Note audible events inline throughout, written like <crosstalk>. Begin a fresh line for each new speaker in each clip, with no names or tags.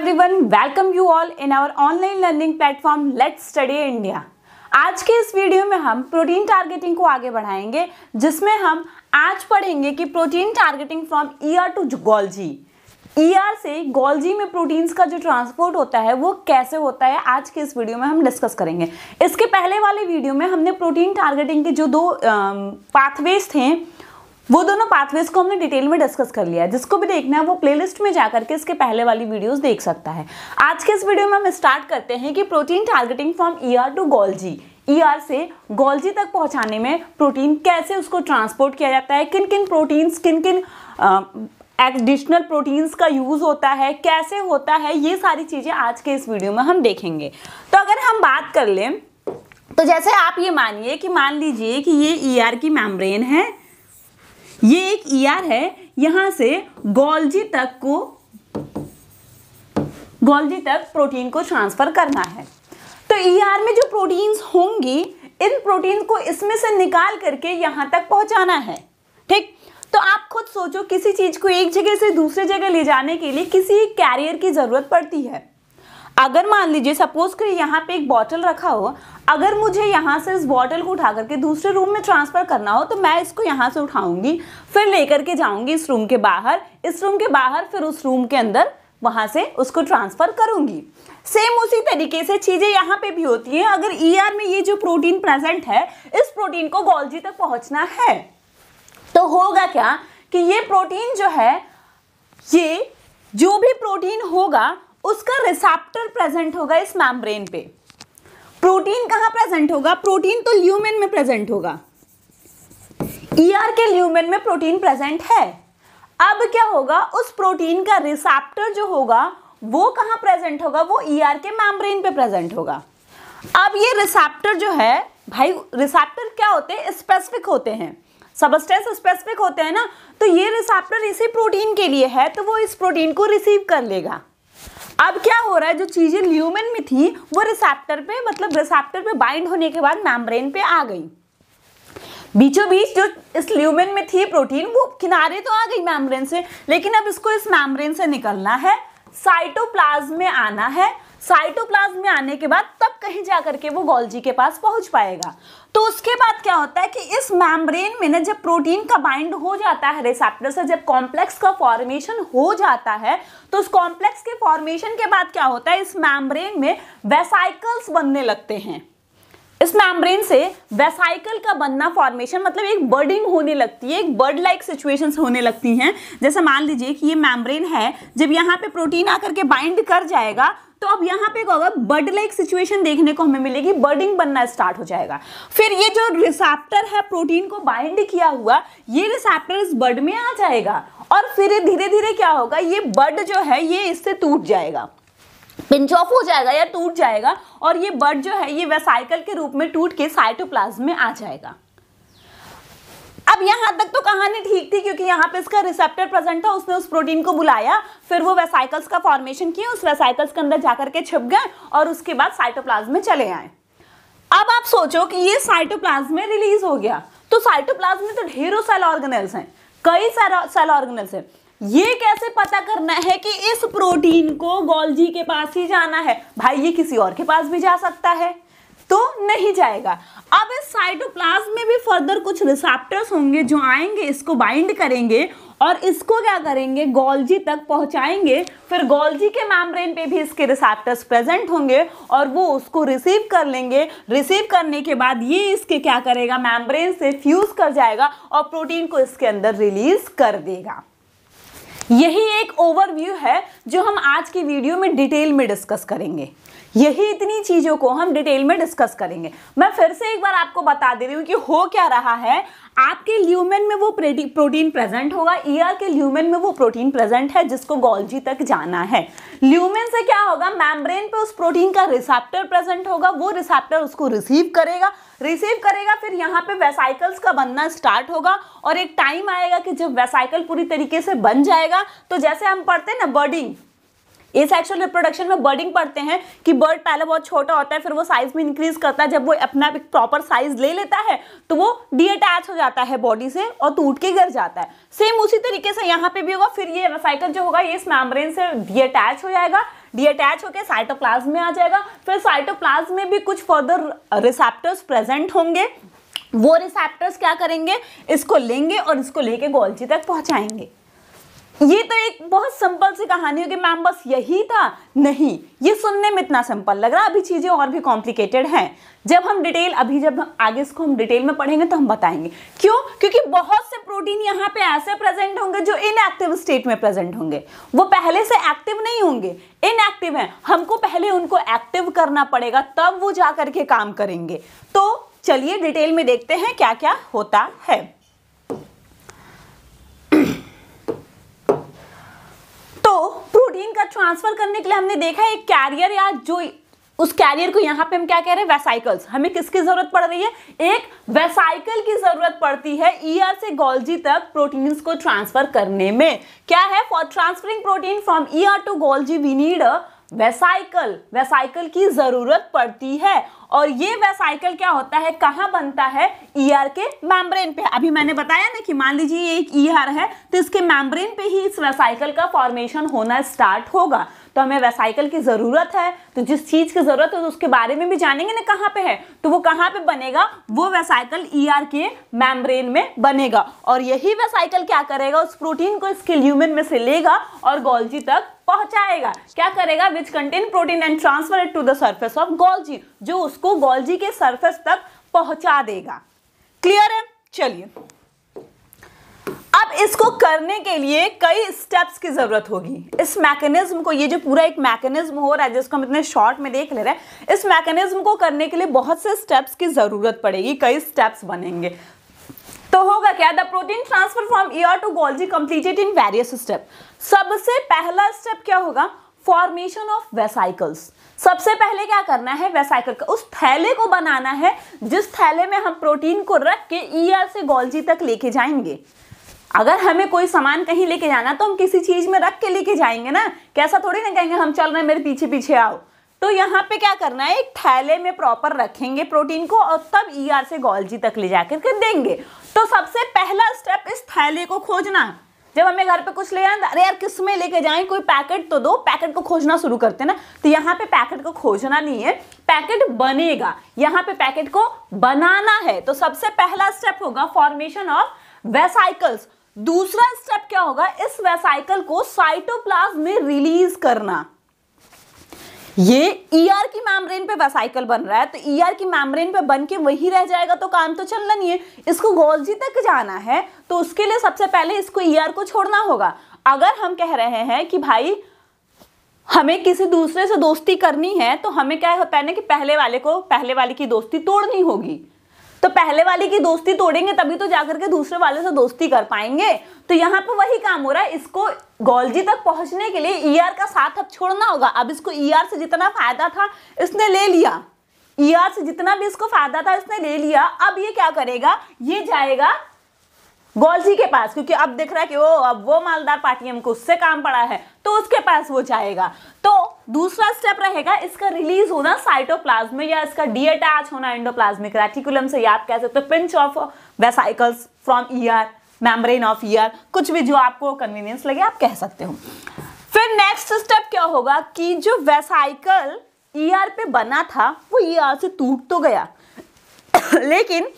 One welcome you all in our online learning platform let study India आज के इस video में हम प्रोटीन टारगेटिंग को आगे बढ़ाएंगे जिसमें हम आज पढ़ेंगे कि protein targeting from ER to Golgi ER से गोल्जी में प्रोटीन्स का जो ट्रांसपोर्ट होता है वो कैसे होता है आज के इस वीडियो में हम डिस्कस करेंगे इसके पहले वाले वीडियो में हमने प्रोटीन टारगेटिंग के जो दो पाथवेज थे वो दोनों पाथवेज को हमने डिटेल में डिस्कस कर लिया है जिसको भी देखना है वो प्लेलिस्ट में जाकर के इसके पहले वाली वीडियोस देख सकता है आज के इस वीडियो में हम स्टार्ट करते हैं कि protein targeting from ER to Golgi ER से गोल्जी तक पहुंचाने में प्रोटीन कैसे उसको ट्रांसपोर्ट किया जाता है किन किन प्रोटीन्स किन किन एडिशनल प्रोटीन्स का यूज़ होता है कैसे होता है ये सारी चीज़ें आज के इस वीडियो में हम देखेंगे तो अगर हम बात कर लें तो जैसे आप ये मानिए कि मान लीजिए कि ये ईआर की मेम्ब्रेन है ये एक ई ER है यहां से गोल्जी तक को गोल्जी तक प्रोटीन को ट्रांसफ़र करना है तो ई ER में जो प्रोटीन्स होंगी इन प्रोटीन को इसमें से निकाल करके यहां तक पहुंचाना है ठीक तो आप खुद सोचो किसी चीज़ को एक जगह से दूसरी जगह ले जाने के लिए किसी कैरियर की ज़रूरत पड़ती है अगर मान लीजिए सपोज कर यहाँ पे एक बॉटल रखा हो अगर मुझे यहाँ से इस बॉटल को उठा करके दूसरे रूम में ट्रांसफ़र करना हो तो मैं इसको यहाँ से उठाऊंगी फिर लेकर के जाऊंगी इस रूम के बाहर इस रूम के बाहर फिर उस रूम के अंदर वहाँ से उसको ट्रांसफ़र करूँगी सेम उसी तरीके से चीज़ें यहाँ पे भी होती हैं अगर ई e ER में ये जो प्रोटीन प्रेजेंट है इस प्रोटीन को गोल्जी तक पहुँचना है तो होगा क्या कि ये प्रोटीन जो है ये जो भी प्रोटीन होगा उसका रिसेप्टर प्रेजेंट होगा इस मैम्ब्रेन पे प्रोटीन कहाँ प्रेजेंट होगा प्रोटीन तो ल्यूमेन में प्रेजेंट होगा ईआर के ल्यूमेन में प्रोटीन प्रेजेंट है अब क्या होगा उस प्रोटीन का रिसेप्टर जो होगा वो कहाँ प्रेजेंट होगा वो ईआर के मैमब्रेन पे प्रेजेंट होगा अब ये रिसेप्टर जो है भाई रिसेप्टर क्या होते हैं स्पेसिफिक होते हैं सबस्टेंस स्पेसिफिक होते हैं ना तो ये रिसेप्टर इसी प्रोटीन के लिए है तो वो इस प्रोटीन को रिसीव कर लेगा अब क्या हो रहा है जो चीज़ें ल्यूमेन में थी वो रिसेप्टर पे मतलब रिसेप्टर पे बाइंड होने के बाद मैमब्रेन पे आ गई बीचों बीच जो इस ल्यूमेन में थी प्रोटीन वो किनारे तो आ गई मैम्ब्रेन से लेकिन अब इसको इस मैमब्रेन से निकलना है साइटोप्लाज्म में आना है साइटोप्लाज्म में आने के बाद कहीं जा करके वो गोल्जी के पास पहुंच पाएगा तो उसके बाद क्या होता है कि इस मैमब्रेन में ना जब प्रोटीन का बाइंड हो जाता है रिसेप्टर से जब कॉम्प्लेक्स का फॉर्मेशन हो जाता है तो उस कॉम्प्लेक्स के फॉर्मेशन के बाद क्या होता है इस मैमब्रेन में वेसाइकल्स बनने लगते हैं इस मैमब्रेन से वेसाइकल का बनना फॉर्मेशन मतलब एक बर्डिंग होने लगती है एक बर्ड लाइक सिचुएशन होने लगती हैं जैसे मान लीजिए कि ये मैमब्रेन है जब यहाँ पे प्रोटीन आकर के बाइंड कर जाएगा तो अब यहाँ पे होगा बर्ड लाइक सिचुएशन देखने को हमें मिलेगी बर्डिंग बनना स्टार्ट हो जाएगा फिर ये जो रिसेप्टर है प्रोटीन को बाइंड किया हुआ ये रिसेप्टर इस बर्ड में आ जाएगा और फिर धीरे धीरे क्या होगा ये बर्ड जो है ये इससे टूट जाएगा पिंच ऑफ हो जाएगा या टूट जाएगा और ये बर्ड जो है ये वेसाइकल के रूप में टूट के साइटोप्लाज्म में आ जाएगा अब यहां तक तो कहानी ठीक थी क्योंकि यहाँ पे इसका रिसेप्टर प्रेजेंट था उसने उस प्रोटीन को बुलाया फिर वो वेसाइकल्स का फॉर्मेशन किया उस वेसाइकल्स के अंदर जाकर के छिप गए और उसके बाद साइटोप्लाज्म में चले आए अब आप सोचो कि ये साइटोप्लाज्म में रिलीज हो गया तो साइटोप्लाज्म में तो ढेरों सेल ऑर्गेनल्स हैं कई सेल ऑर्गेनल्स हैं ये कैसे पता करना है कि इस प्रोटीन को गोल्जी के पास ही जाना है भाई ये किसी और के पास भी जा सकता है तो नहीं जाएगा अब इस साइटोप्लाज्म में भी फर्दर कुछ रिसेप्टर्स होंगे जो आएंगे इसको बाइंड करेंगे और इसको क्या करेंगे गोल्जी तक पहुंचाएंगे फिर गोल्जी के मैम्ब्रेन पे भी इसके रिसेप्टर्स प्रेजेंट होंगे और वो उसको रिसीव कर लेंगे रिसीव करने के बाद ये इसके क्या करेगा मैम्ब्रेन से फ्यूज कर जाएगा और प्रोटीन को इसके अंदर रिलीज कर देगा यही एक ओवरव्यू है जो हम आज की वीडियो में डिटेल में डिस्कस करेंगे यही इतनी चीज़ों को हम डिटेल में डिस्कस करेंगे मैं फिर से एक बार आपको बता दे रही हूँ कि हो क्या रहा है आपके ल्यूमेन में वो प्रोटीन प्रेजेंट होगा ईयर के ल्यूमेन में वो प्रोटीन प्रेजेंट है जिसको गोल्जी तक जाना है ल्यूमेन से क्या होगा मैमब्रेन पे उस प्रोटीन का रिसेप्टर प्रेजेंट होगा वो रिसेप्टर उसको रिसीव करेगा रिसीव करेगा फिर यहाँ पे वेसाइकल्स का बनना स्टार्ट होगा और एक टाइम आएगा कि जब वेसाइकल पूरी तरीके से बन जाएगा तो जैसे हम पढ़ते हैं ना बर्डिंग ए सेक्सुअल रिप्रोडक्शन में बर्डिंग पढ़ते हैं कि बर्ड पहले बहुत छोटा होता है फिर वो साइज में इंक्रीज करता है जब वो अपना एक प्रॉपर साइज ले लेता है तो वो डीअटैच हो जाता है बॉडी से और टूट के गिर जाता है सेम उसी तरीके से यहाँ पे भी होगा फिर ये साइकिल जो होगा ये इस मैमब्रेन से डीअटैच हो जाएगा डीअटैच होकर साइटोप्लाज्म में आ जाएगा फिर साइटोप्लाज्म में भी कुछ फर्दर रिसेप्टर्स प्रेजेंट होंगे वो रिसेप्टर्स क्या करेंगे इसको लेंगे और इसको लेके गोल्जी तक पहुंचाएंगे ये तो एक बहुत सिंपल सी कहानी कि मैम बस यही था नहीं ये सुनने में इतना सिंपल लग रहा अभी चीज़ें और भी कॉम्प्लिकेटेड हैं जब हम डिटेल अभी जब आगे इसको हम डिटेल में पढ़ेंगे तो हम बताएंगे क्यों क्योंकि बहुत से प्रोटीन यहाँ पे ऐसे प्रेजेंट होंगे जो इनएक्टिव स्टेट में प्रेजेंट होंगे वो पहले से एक्टिव नहीं होंगे इनएक्टिव है हमको पहले उनको एक्टिव करना पड़ेगा तब वो जा करके काम करेंगे तो चलिए डिटेल में देखते हैं क्या क्या होता है प्रोटीन का ट्रांसफर करने के लिए हमने देखा एक कैरियर या जो उस कैरियर को यहाँ पे हम क्या कह रहे हैं वेसाइकल्स हमें किसकी जरूरत पड़ रही है एक वेसाइकल की जरूरत पड़ती है ईयर e से गोल्जी तक प्रोटीन्स को ट्रांसफर करने में क्या है for transferring protein from ER to Golgi we need vesicle vesicle की ज़रूरत पड़ती है और ये वेसाइकल क्या होता है कहाँ बनता है ईआर e के मैम्ब्रेन पे अभी मैंने बताया ना कि मान लीजिए एक ईआर e है तो इसके मैम्ब्रेन पे ही इस वेसाइकल का फॉर्मेशन होना स्टार्ट होगा तो हमें वेसाइकल की ज़रूरत है तो जिस चीज़ की ज़रूरत है तो उसके बारे में भी जानेंगे ना कहाँ पे है तो वो कहाँ पे बनेगा वो वेसाइकल ईआर e के मैम्ब्रेन में बनेगा और यही वेसाइकल क्या करेगा उस प्रोटीन को इसके ह्यूमन में से लेगा और गोल्जी तक पहुंचाएगा क्या करेगा which contain protein and transfer it to the surface of Golgi जो उसको गोल्जी के सर्फेस तक पहुंचा देगा क्लियर है चलिए अब इसको करने के लिए कई स्टेप्स की ज़रूरत होगी इस मैकेनिज्म को ये जो पूरा एक मैकेनिज्म हो रहा है जिसको हम इतने शॉर्ट में देख ले रहे हैं इस मैकेनिज्म को करने के लिए बहुत से स्टेप्स की ज़रूरत पड़ेगी कई स्टेप्स बनेंगे तो होगा क्या the protein transfer from ER to Golgi completed in various step सबसे पहला स्टेप क्या होगा फॉर्मेशन ऑफ वेसाइकल्स सबसे पहले क्या करना है वेसाइकल का उस थैले को बनाना है जिस थैले में हम प्रोटीन को रख के ईयर से गोल्जी तक लेके जाएंगे अगर हमें कोई सामान कहीं लेके जाना तो हम किसी चीज में रख के लेके जाएंगे ना कैसा थोड़ी ना कहेंगे हम चल रहे हैं मेरे पीछे पीछे आओ तो यहाँ पे क्या करना है एक थैले में प्रॉपर रखेंगे प्रोटीन को और तब ईआर e से गोल्जी तक ले जाकर करके देंगे तो सबसे पहला स्टेप इस थैले को खोजना जब हमें घर पे कुछ ले आए अरे यार किस में लेके जाएं कोई पैकेट तो दो पैकेट को खोजना शुरू करते हैं ना तो यहाँ पे पैकेट को खोजना नहीं है पैकेट बनेगा यहाँ पे पैकेट को बनाना है तो सबसे पहला स्टेप होगा फॉर्मेशन ऑफ वेसाइकल्स दूसरा स्टेप क्या होगा इस वेसाइकल को साइटोप्लाज्म में रिलीज करना ये ईआर e की मैमब्रेन पे वेसाइकल बन रहा है तो ईआर e की मैमब्रेन पे बन के वही रह जाएगा तो काम तो चलना नहीं है इसको गोल्जी तक जाना है तो उसके लिए सबसे पहले इसको ईआर e को छोड़ना होगा अगर हम कह रहे हैं कि भाई हमें किसी दूसरे से दोस्ती करनी है तो हमें क्या होता है ना कि पहले वाले को पहले वाले की दोस्ती तोड़नी होगी तो पहले वाले की दोस्ती तोड़ेंगे तभी तो जाकर के दूसरे वाले से दोस्ती कर पाएंगे तो यहाँ पर वही काम हो रहा है इसको गोलजी तक पहुंचने के लिए ईआर e का साथ अब छोड़ना होगा अब इसको ईआर e से जितना फायदा था इसने ले लिया ईआर e से जितना भी इसको फायदा था इसने ले लिया अब ये क्या करेगा ये जाएगा गोलसी के पास क्योंकि अब दिख रहा है कि वो अब वो मालदार पार्टी हमको उससे काम पड़ा है तो उसके पास वो जाएगा तो दूसरा स्टेप रहेगा इसका रिलीज होना साइटोप्लाज्म में या इसका डी अटैच होना एंडोप्लाज्मिक रेटिकुलम से याद कह सकते हो pinch off vesicles from ER membrane of ER कुछ भी जो आपको कन्वीनियंस लगे आप कह सकते हो फिर नेक्स्ट स्टेप क्या होगा कि जो वेसाइकल ईयर पे बना था वो ईयर से टूट तो गया <coughs> लेकिन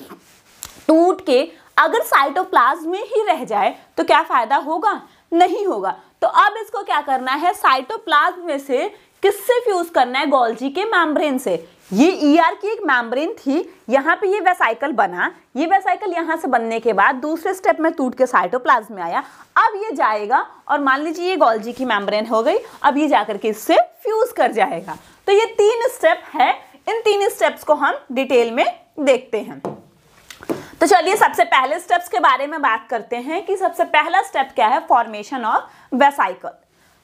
टूट के अगर साइटोप्लाज्म में ही रह जाए तो क्या फ़ायदा होगा नहीं होगा तो अब इसको क्या करना है साइटोप्लाज्म में से किससे फ्यूज करना है गोल्जी के मैम्ब्रेन से ये ईआर e ER की एक मैम्ब्रेन थी यहाँ पे ये वेसाइकल बना ये वेसाइकल यहाँ से बनने के बाद दूसरे स्टेप में टूट के साइटोप्लाज्म में आया अब ये जाएगा और मान लीजिए ये गोल्जी की मैम्ब्रेन हो गई अब ये जाकर के इससे फ्यूज कर जाएगा तो ये तीन स्टेप है इन तीन स्टेप्स को हम डिटेल में देखते हैं तो चलिए सबसे पहले स्टेप्स के बारे में बात करते हैं कि सबसे पहला स्टेप क्या है फॉर्मेशन ऑफ वेसाइकल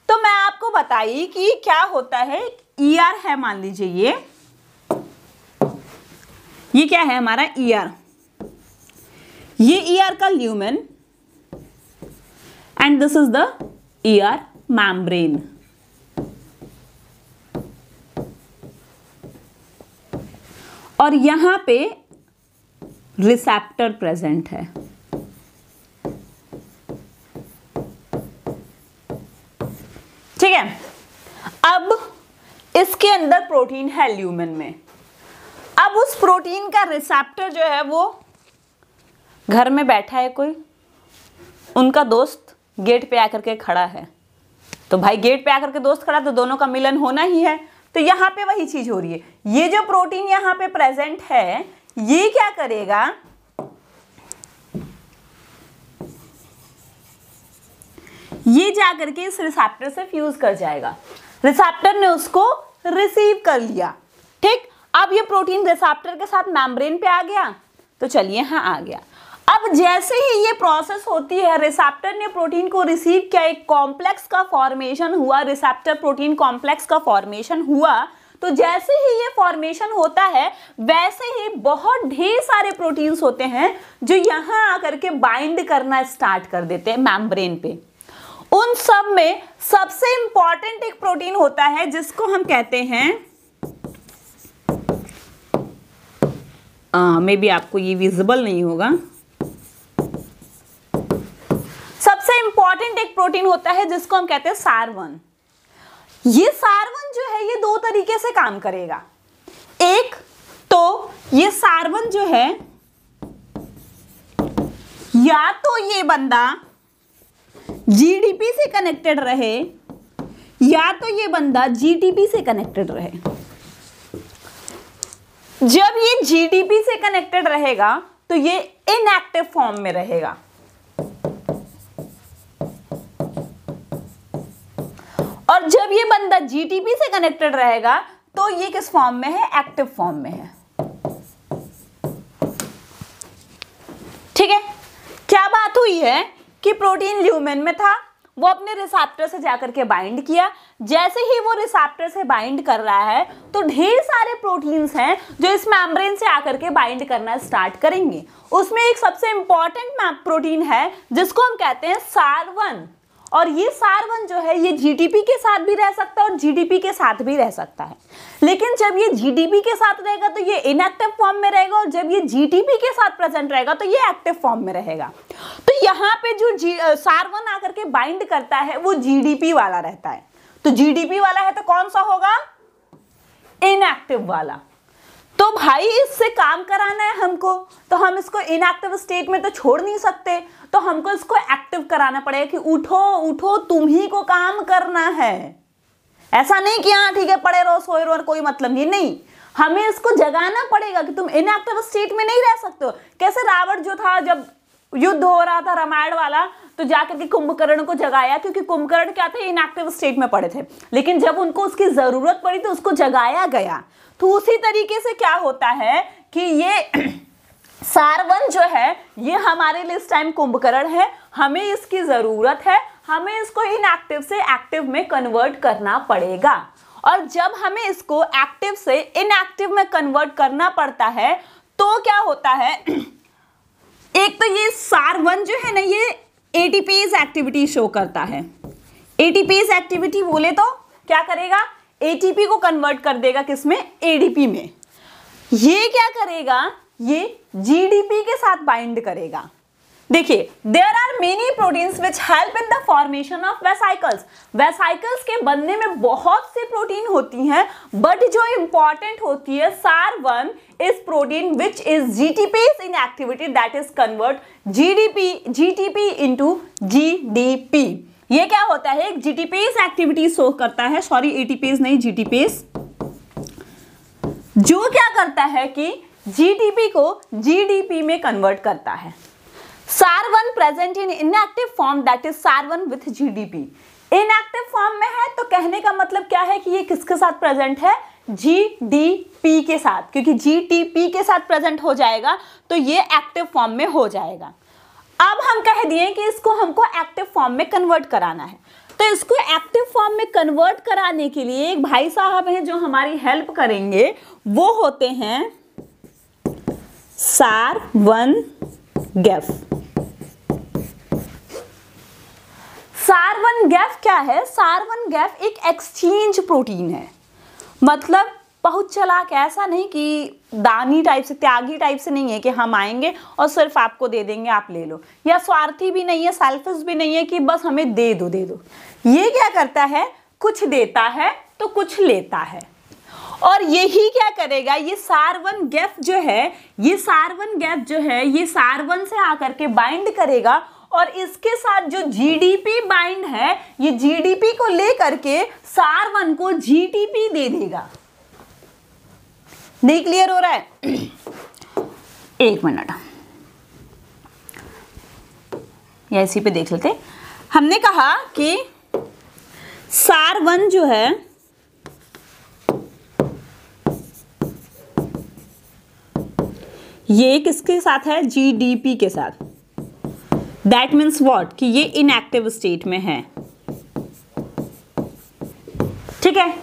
तो मैं आपको बताई कि क्या होता है ईआर e है मान लीजिए ये ये क्या है हमारा ईआर e ये ईआर e का lumen and this is the ER membrane और यहां पे रिसेप्टर प्रेजेंट है ठीक है अब इसके अंदर प्रोटीन है ल्यूमन में अब उस प्रोटीन का रिसेप्टर जो है वो घर में बैठा है कोई उनका दोस्त गेट पे आकर के खड़ा है तो भाई गेट पे आकर के दोस्त खड़ा तो दोनों का मिलन होना ही है तो यहां पे वही चीज हो रही है ये जो प्रोटीन यहाँ पे प्रेजेंट है ये क्या करेगा ये जाकर के इस रिसेप्टर से फ्यूज कर जाएगा रिसेप्टर ने उसको रिसीव कर लिया ठीक अब ये प्रोटीन रिसेप्टर के साथ मेम्ब्रेन पे आ गया तो चलिए हाँ आ गया अब जैसे ही ये प्रोसेस होती है रिसेप्टर ने प्रोटीन को रिसीव किया एक कॉम्प्लेक्स का फॉर्मेशन हुआ रिसेप्टर प्रोटीन कॉम्प्लेक्स का फॉर्मेशन हुआ तो जैसे ही ये फॉर्मेशन होता है वैसे ही बहुत ढेर सारे प्रोटीन्स होते हैं जो यहाँ आकर के बाइंड करना स्टार्ट कर देते हैं मैमब्रेन पे उन सब में सबसे इंपॉर्टेंट एक प्रोटीन होता है जिसको हम कहते हैं मे बी आपको ये विजिबल नहीं होगा सबसे इंपॉर्टेंट एक प्रोटीन होता है जिसको हम कहते हैं सार्वन ये सार्वन जो है ये दो तरीके से काम करेगा एक तो ये सार्वन जो है या तो ये बंदा जीडीपी से कनेक्टेड रहे या तो ये बंदा जीडीपी से कनेक्टेड रहे जब ये जीडीपी से कनेक्टेड रहेगा तो ये इनएक्टिव फॉर्म में रहेगा और जब ये बंदा जीटीपी से कनेक्टेड रहेगा तो ये किस फॉर्म में है एक्टिव फॉर्म में है ठीक है क्या बात हुई है कि प्रोटीन ल्यूमेन में था वो अपने रिसेप्टर से जाकर के बाइंड किया जैसे ही वो रिसेप्टर से बाइंड कर रहा है तो ढेर सारे प्रोटीन्स हैं जो इस मैम्ब्रेन से आकर के बाइंड करना स्टार्ट करेंगे उसमें एक सबसे इंपॉर्टेंट प्रोटीन है जिसको हम कहते हैं सार्वन और ये सार वन जो है ये जीडीपी के साथ भी रह सकता है और जीडीपी के साथ भी रह सकता है लेकिन जब ये जीडीपी के साथ रहेगा तो ये इनएक्टिव फॉर्म में रहेगा और जब ये जीडीपी के साथ प्रेजेंट रहेगा तो ये एक्टिव फॉर्म में रहेगा तो यहाँ पे जो जी सार वन आकर के बाइंड करता है वो जीडीपी वाला रहता है तो जीडीपी वाला है तो कौन सा होगा इनएक्टिव वाला तो भाई इससे काम कराना है हमको तो हम इसको इनएक्टिव स्टेट में तो छोड़ नहीं सकते तो हमको इसको एक्टिव कराना पड़ेगा कि उठो उठो ही को काम करना है ऐसा नहीं कि हाँ ठीक है पड़े रहो सोए रहो कोई मतलब नहीं नहीं हमें इसको जगाना पड़ेगा कि तुम इनएक्टिव स्टेट में नहीं रह सकते हो कैसे रावण जो था जब युद्ध हो रहा था रामायण वाला तो जाकर के कुंभकर्ण को जगाया क्योंकि कुंभकर्ण क्या थे इनएक्टिव स्टेट में पड़े थे लेकिन जब उनको उसकी जरूरत पड़ी तो उसको जगाया गया तो उसी तरीके से क्या होता है कि ये <clears throat> सारवन जो है ये हमारे लिए इस टाइम कुंभकरण है हमें इसकी ज़रूरत है हमें इसको इनएक्टिव से एक्टिव में कन्वर्ट करना पड़ेगा और जब हमें इसको एक्टिव से इनएक्टिव में कन्वर्ट करना पड़ता है तो क्या होता है <clears throat> एक तो ये सारवन जो है ना ये एटीपीज एक्टिविटी शो करता है एटीपीज एक्टिविटी बोले तो क्या करेगा एटीपी को कन्वर्ट कर देगा किसमें एडीपी में ये क्या करेगा ये जीडीपी के साथ बाइंड करेगा देखिए there are many proteins which help in the formation of vesicles vesicles के बनने में बहुत सी प्रोटीन होती हैं बट जो इंपॉर्टेंट होती है Sar one is protein which is G T P is in activity that is convert G G D P T P into G D P ये क्या होता है एक जीटीपीएस एक्टिविटी शो करता है सॉरी एटीपीएस नहीं जीटीपीएस जो क्या करता है कि जीडीपी को जीडीपी में कन्वर्ट करता है Sar one present in inactive form that is Sar one with GDP inactive form में है तो कहने का मतलब क्या है कि ये किसके साथ प्रेजेंट है जीडीपी के साथ क्योंकि जीटीपी के साथ प्रेजेंट हो जाएगा तो ये एक्टिव फॉर्म में हो जाएगा अब हम कह दिए कि इसको हमको एक्टिव फॉर्म में कन्वर्ट कराना है तो इसको एक्टिव फॉर्म में कन्वर्ट कराने के लिए एक भाई साहब हैं जो हमारी हेल्प करेंगे वो होते हैं Sar one GEF Sar one GEF क्या है सार वन गैफ एक एक्सचेंज प्रोटीन है मतलब बहुत चलाक ऐसा नहीं कि दानी टाइप से त्यागी टाइप से नहीं है कि हम आएंगे और सिर्फ आपको दे देंगे आप ले लो या स्वार्थी भी नहीं है सेल्फिश भी नहीं है कि बस हमें दे दो दे दो ये क्या करता है कुछ देता है तो कुछ लेता है और यही क्या करेगा ये सार्वन गैफ जो है ये सार्वन गैफ जो है ये सार्वन से आकर के बाइंड करेगा और इसके साथ जो जीडीपी बाइंड है ये जीडीपी को लेकर के सार्वन को जीटीपी दे देगा नहीं क्लियर हो रहा है एक मिनट या इसी पे देख लेते हमने कहा कि सार वन जो है ये किसके साथ है जीडीपी के साथ दैट मीन्स वॉट कि ये इनएक्टिव स्टेट में है ठीक है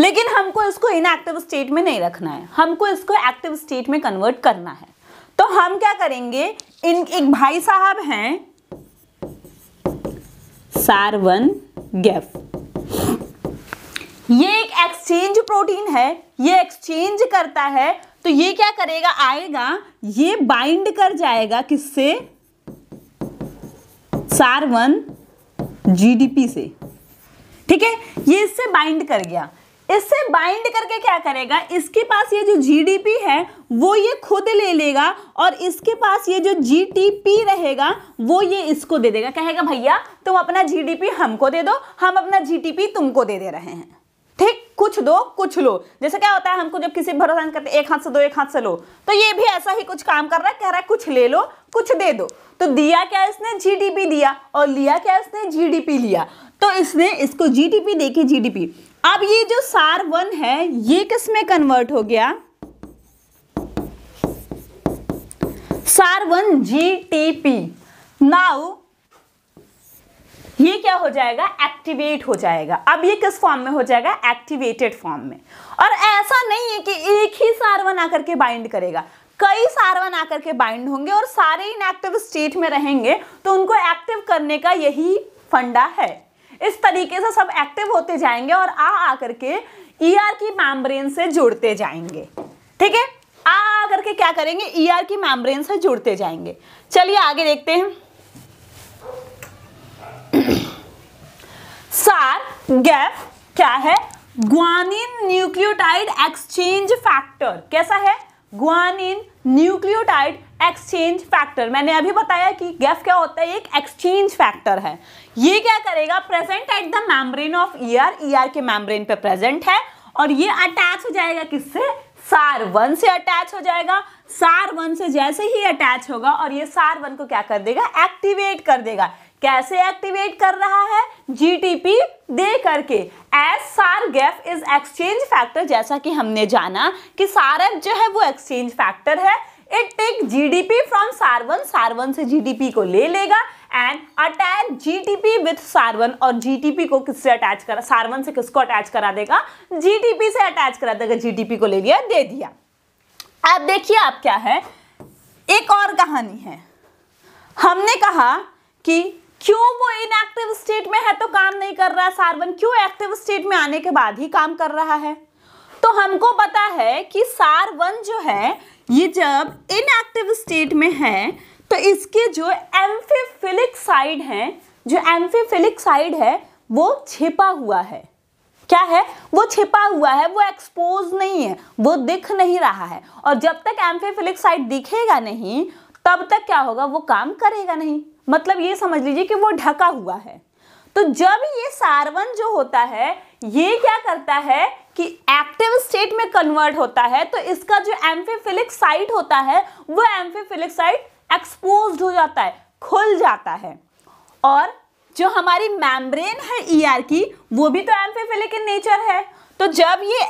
लेकिन हमको इसको इनएक्टिव स्टेट में नहीं रखना है हमको इसको एक्टिव स्टेट में कन्वर्ट करना है तो हम क्या करेंगे इन एक भाई साहब हैं सार्वन गेफ ये एक एक्सचेंज प्रोटीन है ये एक्सचेंज करता है तो ये क्या करेगा आएगा ये बाइंड कर जाएगा किससे सार्वन जीडीपी से ठीक है ये इससे बाइंड कर गया इससे बाइंड करके क्या करेगा इसके पास ये जो जीडीपी है वो ये खुद ले लेगा और इसके पास ये जो जीटीपी रहेगा वो ये इसको दे देगा कहेगा भैया तुम अपना जीडीपी हमको दे दो हम अपना जीटीपी तुमको दे दे रहे हैं ठीक कुछ दो कुछ लो जैसे क्या होता है हमको जब किसी भरोसा करते एक हाथ से दो एक हाथ से लो तो ये भी ऐसा ही कुछ काम कर रहा है कह रहा है कुछ ले लो कुछ दे दो तो दिया क्या इसने जीडीपी दिया और लिया क्या इसने जीडीपी लिया तो इसने इसको जीडीपी देखी जीडीपी अब ये जो सार वन है ये किस में कन्वर्ट हो गया Sar one G T P now ये क्या हो जाएगा एक्टिवेट हो जाएगा अब ये किस फॉर्म में हो जाएगा एक्टिवेटेड फॉर्म में और ऐसा नहीं है कि एक ही सारवन आकर के बाइंड करेगा कई सारवन आकर के बाइंड होंगे और सारे इनएक्टिव स्टेट में रहेंगे तो उनको एक्टिव करने का यही फंडा है इस तरीके से सब एक्टिव होते जाएंगे और आ आकर के ईआर e की मैमब्रेन से जुड़ते जाएंगे ठीक है आ आ करके क्या करेंगे ईआर e की मैमब्रेन से जुड़ते जाएंगे चलिए आगे देखते हैं <coughs> सार गैप क्या है ग्वानिन न्यूक्लियोटाइड एक्सचेंज फैक्टर कैसा है ग्वानिन न्यूक्लियोटाइड एक्सचेंज फैक्टर मैंने अभी बताया कि गैफ क्या होता है एक एक्सचेंज फैक्टर है ये क्या करेगा present at the membrane of ER ER के मेम्ब्रेन पे प्रेजेंट है और ये अटैच हो जाएगा किससे सार वन से अटैच हो जाएगा सार वन से जैसे ही अटैच होगा और ये सार वन को क्या कर देगा एक्टिवेट कर देगा कैसे एक्टिवेट कर रहा है जीटीपी दे करके एस सार गैफ इज एक्सचेंज फैक्टर जैसा कि हमने जाना कि सारफ जो है वो एक्सचेंज फैक्टर है it take GDP from Sar one Sar one से जीडीपी को ले लेगा and attach GDP with Sar one और जीडीपी को किससे अटैच कर सार्वन से किसको अटैच करा देगा जीडीपी से अटैच करा देगा जीडीपी को ले लिया दे दिया अब देखिए आप क्या है एक और कहानी है हमने कहा कि क्यों वो इनएक्टिव स्टेट में है तो काम नहीं कर रहा सार्वन क्यों एक्टिव स्टेट में आने के बाद ही काम कर रहा है तो हमको पता है कि वन जो है ये जब इनएक्टिव स्टेट में है तो इसके जो एम्फीफिलिक साइड है जो एम्फीफिलिक साइड है वो छिपा हुआ है क्या है वो छिपा हुआ है वो एक्सपोज नहीं है वो दिख नहीं रहा है और जब तक एम्फीफिलिक साइड दिखेगा नहीं तब तक क्या होगा वो काम करेगा नहीं मतलब ये समझ लीजिए कि वो ढका हुआ है तो जब ये सार्वन जो होता है ये क्या करता है कि एक्टिव स्टेट में कन्वर्ट होता है तो इसका जो एम्फीफिलिक साइट होता है वो एम्फीफिलिक साइट एक्सपोज हो जाता है खुल जाता है और जो हमारी मैम्ब्रेन है ईआर e ER की वो भी तो एम्फीफिलिक इन नेचर है तो जब ये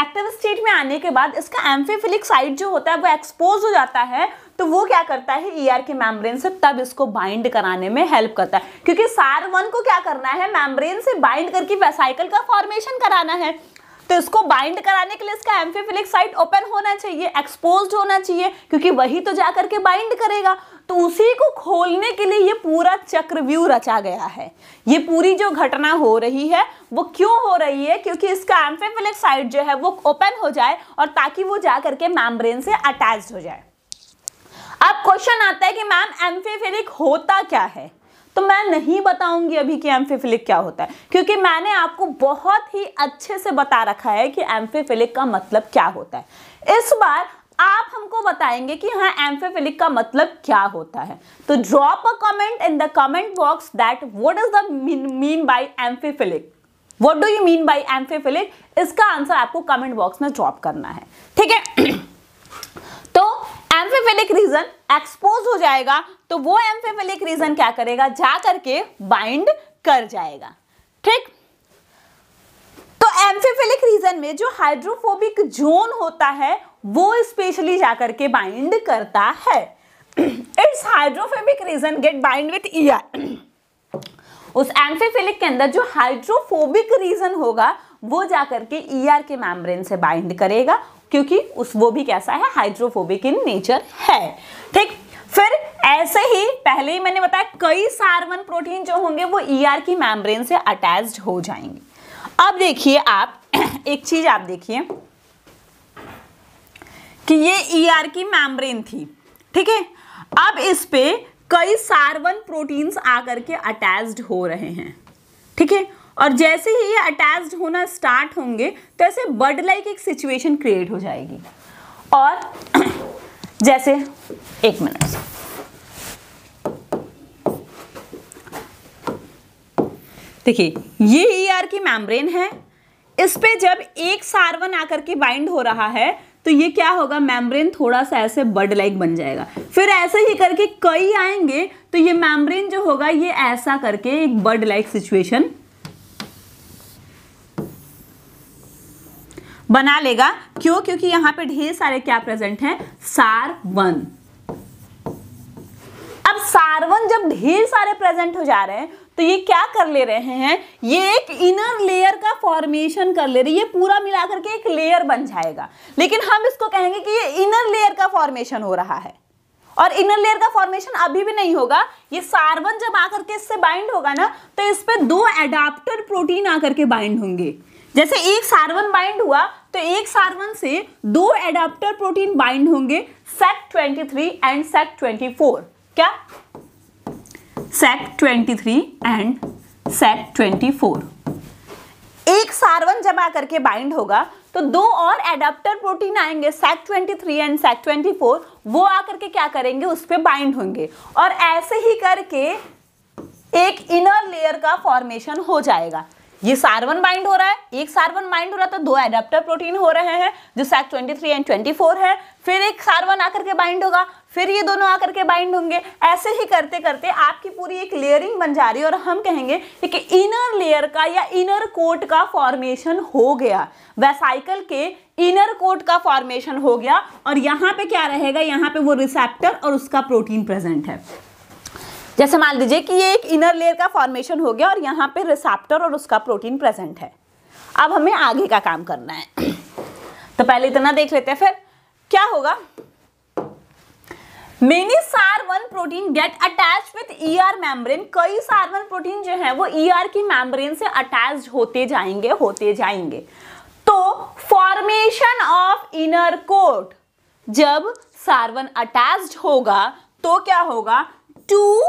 एक्टिव स्टेट में आने के बाद इसका एम्फीफिलिक साइट जो होता है वो एक्सपोज हो जाता है तो वो क्या करता है ईआर e के मैमब्रेन से तब इसको बाइंड कराने में हेल्प करता है क्योंकि सार वन को क्या करना है मैमब्रेन से बाइंड करके वेसाइकल का फॉर्मेशन कराना है तो इसको बाइंड कराने के लिए इसका एम्फीफिलिक साइट ओपन होना चाहिए एक्सपोज होना चाहिए क्योंकि वही तो जा करके बाइंड करेगा तो उसी को खोलने के लिए ये पूरा चक्रव्यूह रचा गया है ये पूरी जो घटना हो रही है वो क्यों हो रही है क्योंकि इसका एम्फीफिलिक साइट जो है वो ओपन हो जाए और ताकि वो जा करके मैमब्रेन से अटैच हो जाए अब क्वेश्चन आता है कि मैम एम्फेफिलिक होता क्या है तो मैं नहीं बताऊंगी अभी कि एम्फीफिलिक क्या होता है क्योंकि मैंने आपको बहुत ही अच्छे से बता रखा है कि एम्फीफिलिक का मतलब क्या होता है इस बार आप हमको बताएंगे कि हाँ एम्फेफिलिक का मतलब क्या होता है तो drop a comment in the comment box that what is the mean by amphiphilic what do you mean by amphiphilic इसका आंसर आपको कमेंट बॉक्स में ड्रॉप करना है ठीक है एम्फेफेलिक रीजन एक्सपोज हो जाएगा तो वो एम्फेफेलिक रीजन क्या करेगा जा करके बाइंड कर जाएगा ठीक तो एम्फेफेलिक रीजन में जो हाइड्रोफोबिक जोन होता है वो स्पेशली जाकर के बाइंड करता है its hydrophobic region get bind with ER उस एम्फेफेलिक के अंदर जो हाइड्रोफोबिक रीजन होगा वो जाकर के ईआर के मैम्ब्रेन से बाइंड करेगा क्योंकि उस वो भी कैसा है हाइड्रोफोबिक इन नेचर है ठीक फिर ऐसे ही पहले ही मैंने बताया कई सार्वन प्रोटीन जो होंगे वो ईआर e ER की मैमब्रेन से अटैच्ड हो जाएंगे अब देखिए आप <clears throat> एक चीज आप देखिए कि ये ईआर e ER की मैमब्रेन थी ठीक है अब इस पे कई सार्वन प्रोटीन्स आकर के अटैच्ड हो रहे हैं ठीक है और जैसे ही ये अटैच्ड होना स्टार्ट होंगे तो ऐसे बर्ड लाइक एक सिचुएशन क्रिएट हो जाएगी और <clears throat> जैसे एक मिनट देखिए ये ई e की मैम्ब्रेन है इस पे जब एक सार्वन आकर के बाइंड हो रहा है तो ये क्या होगा मैम्ब्रेन थोड़ा सा ऐसे बर्ड लाइक बन जाएगा फिर ऐसे ही करके कई आएंगे तो ये मैम्ब्रेन जो होगा ये ऐसा करके एक बर्ड लाइक सिचुएशन बना लेगा क्यों क्योंकि यहां पे ढेर सारे क्या प्रेजेंट हैं वन अब वन जब ढेर सारे प्रेजेंट हो जा रहे हैं तो ये क्या कर ले रहे हैं ये एक इनर लेयर का फॉर्मेशन कर ले रही है पूरा मिला करके एक लेयर बन जाएगा लेकिन हम इसको कहेंगे कि ये इनर लेयर का फॉर्मेशन हो रहा है और इनर लेयर का फॉर्मेशन अभी भी नहीं होगा ये सार्वन जब आकर के इससे बाइंड होगा ना तो इस पर दो एडाप्टर प्रोटीन आकर के बाइंड होंगे जैसे एक सार्वन बाइंड हुआ तो एक सार्वन से दो एडाप्टर प्रोटीन बाइंड होंगे सेक 23 एंड सेक 24 क्या सेक 23 एंड सेक 24 एक सार्वन जब आकर के बाइंड होगा तो दो और एडाप्टर प्रोटीन आएंगे ट्वेंटी 23 एंड ट्वेंटी 24 वो आकर के क्या करेंगे उस पर बाइंड होंगे और ऐसे ही करके एक इनर लेयर का फॉर्मेशन हो जाएगा ये सार्वन बाइंड हो रहा है एक सार्वन बाइंड हो रहा है तो दो एडेप्टर प्रोटीन हो रहे हैं जो सैक 23 एंड 24 है फिर एक सार्वन आकर के बाइंड होगा फिर ये दोनों आकर के बाइंड होंगे ऐसे ही करते करते आपकी पूरी एक लेयरिंग बन जा रही है और हम कहेंगे कि इनर लेयर का या इनर कोट का फॉर्मेशन हो गया वेसाइकल के इनर कोट का फॉर्मेशन हो गया और यहाँ पे क्या रहेगा यहाँ पे वो रिसेप्टर और उसका प्रोटीन प्रेजेंट है जैसे मान लीजिए कि ये एक इनर लेयर का फॉर्मेशन हो गया और यहाँ पे रिसेप्टर और उसका प्रोटीन प्रेजेंट है अब हमें आगे का काम करना है <clears throat> तो पहले इतना देख लेते हैं फिर क्या होगा many Sar one protein get attach with E R membrane कई सार वन प्रोटीन जो है वो ई e ER आर की मैम्ब्रेन से अटैच होते जाएंगे होते जाएंगे तो फॉर्मेशन ऑफ इनर कोट जब सार्वन अटैच होगा तो क्या होगा two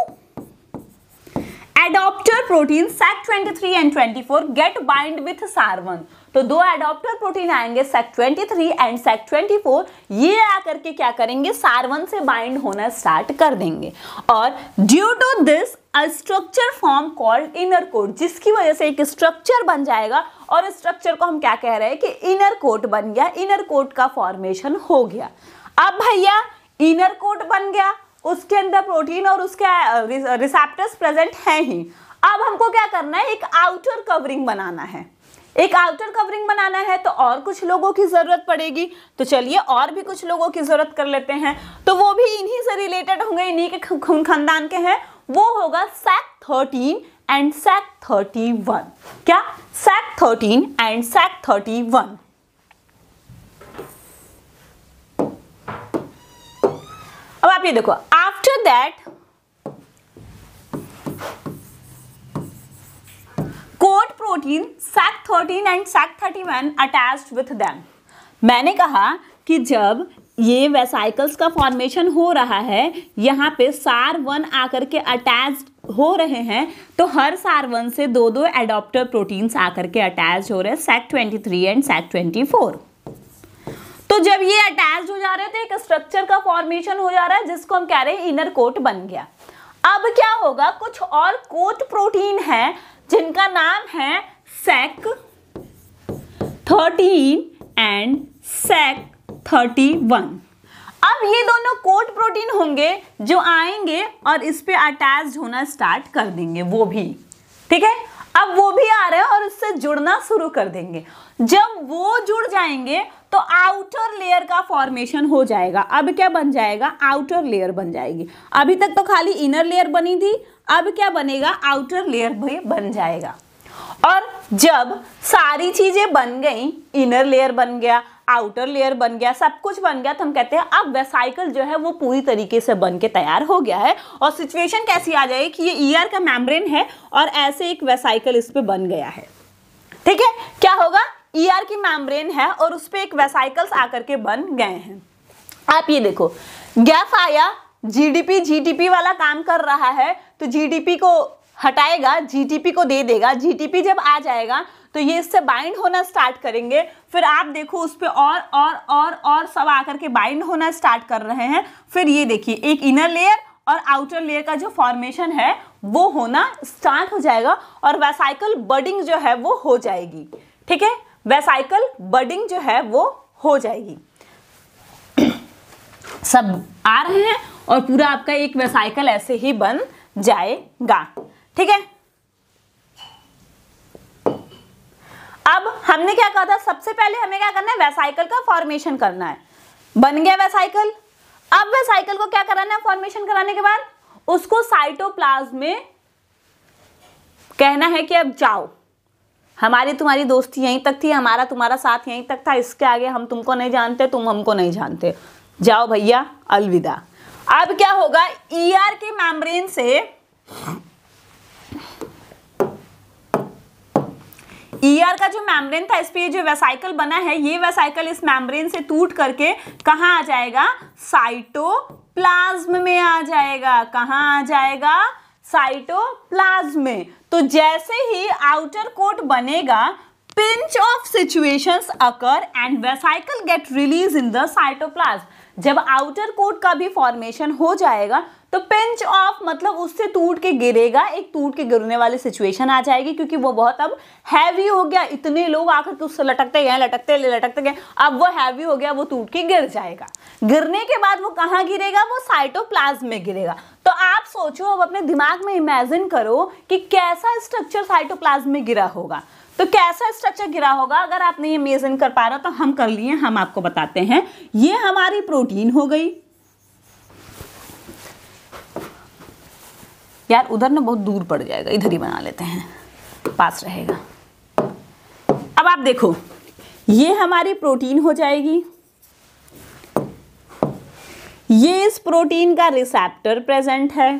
adaptor protein Sec 23 and 24 get bind with Sar one तो दो एडॉप्टर प्रोटीन आएंगे सैक 23 एंड ट्वेंटी 24 ये आकर के क्या करेंगे सार्वन से बाइंड होना स्टार्ट कर देंगे और due to this a structure form called inner coat जिसकी वजह से एक स्ट्रक्चर बन जाएगा और स्ट्रक्चर को हम क्या कह रहे हैं कि इनर कोट बन गया इनर कोट का फॉर्मेशन हो गया अब भैया इनर कोट बन गया उसके अंदर प्रोटीन और उसके रिसेप्टर्स प्रेजेंट हैं ही अब हमको क्या करना है एक आउटर कवरिंग बनाना है एक आउटर कवरिंग बनाना है तो और कुछ लोगों की ज़रूरत पड़ेगी तो चलिए और भी कुछ लोगों की ज़रूरत कर लेते हैं तो वो भी इन्हीं से रिलेटेड होंगे इन्हीं के खून खानदान के हैं वो होगा Sec thirteen and Sec thirty one क्या Sec thirteen and Sec thirty one आप ये देखो after that coat protein Sec thirteen and Sec thirty one attach with them मैंने कहा कि जब ये वेसाइकल्स का फॉर्मेशन हो रहा है यहाँ पे सार वन आकर के अटैच हो रहे हैं तो हर सार वन से दो दो एडोप्टर प्रोटीन्स आकर के अटैच हो रहे हैं Sec three and Sec four तो जब ये अटैच हो जा रहे थे एक स्ट्रक्चर का फॉर्मेशन हो जा रहा है जिसको हम कह रहे हैं इनर कोट बन गया अब क्या होगा कुछ और कोट प्रोटीन है जिनका नाम है Sec thirteen and Sec thirty one अब ये दोनों कोट प्रोटीन होंगे जो आएंगे और इस पर अटैच होना स्टार्ट कर देंगे वो भी ठीक है अब वो भी आ रहे हैं और उससे जुड़ना शुरू कर देंगे जब वो जुड़ जाएंगे तो आउटर लेयर का फॉर्मेशन हो जाएगा अब क्या बन जाएगा आउटर लेयर बन जाएगी अभी तक तो खाली इनर लेयर बनी थी अब क्या बनेगा आउटर लेयर भी बन जाएगा और जब सारी चीजें बन गई इनर लेयर बन गया आउटर लेयर बन गया सब कुछ बन गया तो हम कहते हैं अब वेसाइकल जो है वो पूरी तरीके से बन के तैयार हो गया है और सिचुएशन कैसी आ जाएगी कि ये ईयर का मैम्ब्रेन है और ऐसे एक वेसाइकल इस पर बन गया है ठीक है क्या होगा ईआर e की मैम्ब्रेन है और उस पर एक वेसाइकल्स आकर के बन गए हैं आप ये देखो गैफ आया जीडीपी जीटीपी वाला काम कर रहा है तो जीडीपी को हटाएगा जीटीपी को दे देगा जीटीपी जब आ जाएगा तो ये इससे बाइंड होना स्टार्ट करेंगे फिर आप देखो उस पर और और और और सब आकर के बाइंड होना स्टार्ट कर रहे हैं फिर ये देखिए एक इनर लेयर और आउटर लेयर का जो फॉर्मेशन है वो होना स्टार्ट हो जाएगा और वैसाइकल बर्डिंग जो है वो हो जाएगी ठीक है वेसाइकल बडिंग जो है वो हो जाएगी सब आ रहे हैं और पूरा आपका एक वेसाइकल ऐसे ही बन जाएगा ठीक है अब हमने क्या कहा था सबसे पहले हमें क्या करना है वेसाइकल का फॉर्मेशन करना है बन गया वेसाइकल अब वेसाइकल को क्या कराना है फॉर्मेशन कराने के बाद उसको साइटोप्लाज्म में कहना है कि अब जाओ हमारी तुम्हारी दोस्ती यहीं तक थी हमारा तुम्हारा साथ यहीं तक था इसके आगे हम तुमको नहीं जानते तुम हमको नहीं जानते जाओ भैया अलविदा अब क्या होगा ईआर e के मैमब्रेन से ईआर e का जो मैमब्रेन था इस पर जो वेसाइकल बना है ये वेसाइकल इस मैमब्रेन से टूट करके कहा आ जाएगा साइटोप्लाज्म में आ जाएगा कहाँ आ जाएगा साइटोप्लाज्म में तो जैसे ही आउटर कोट बनेगा pinch off situations occur and vesicle get release in the cytoplasm जब आउटर कोट का भी फॉर्मेशन हो जाएगा तो पिंच ऑफ मतलब उससे टूट के गिरेगा एक टूट के गिरने वाली सिचुएशन आ जाएगी क्योंकि वो बहुत अब हैवी हो गया इतने लोग आकर के उससे लटकते गए लटकते लटकते गए अब वो हैवी हो गया वो टूट के गिर जाएगा गिरने के बाद वो कहाँ गिरेगा वो साइटोप्लाज्म में गिरेगा तो आप सोचो अब अपने दिमाग में इमेजिन करो कि कैसा स्ट्रक्चर साइटोप्लाज्म में गिरा होगा तो कैसा स्ट्रक्चर गिरा होगा अगर आप नहीं मेजन कर पा रहे तो हम कर लिए हम आपको बताते हैं ये हमारी प्रोटीन हो गई यार उधर ना बहुत दूर पड़ जाएगा इधर ही बना लेते हैं पास रहेगा अब आप देखो ये हमारी प्रोटीन हो जाएगी ये इस प्रोटीन का रिसेप्टर प्रेजेंट है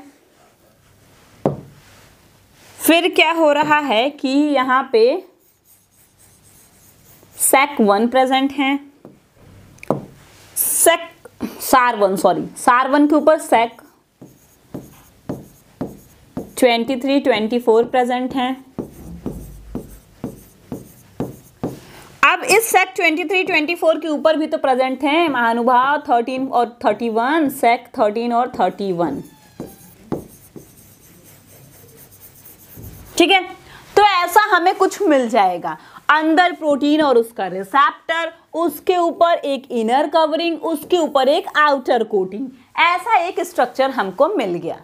फिर क्या हो रहा है कि यहां पे सेक वन प्रेजेंट है सेक सार वन सॉरी सार वन के ऊपर सेक 23, 24 प्रेजेंट हैं अब इस सेक 23, 24 के ऊपर भी तो प्रेजेंट हैं महानुभाव 13 और 31 सेक 13 और 31 ठीक है तो ऐसा हमें कुछ मिल जाएगा अंदर प्रोटीन और उसका रिसेप्टर उसके ऊपर एक इनर कवरिंग उसके ऊपर एक आउटर कोटिंग ऐसा एक स्ट्रक्चर हमको मिल गया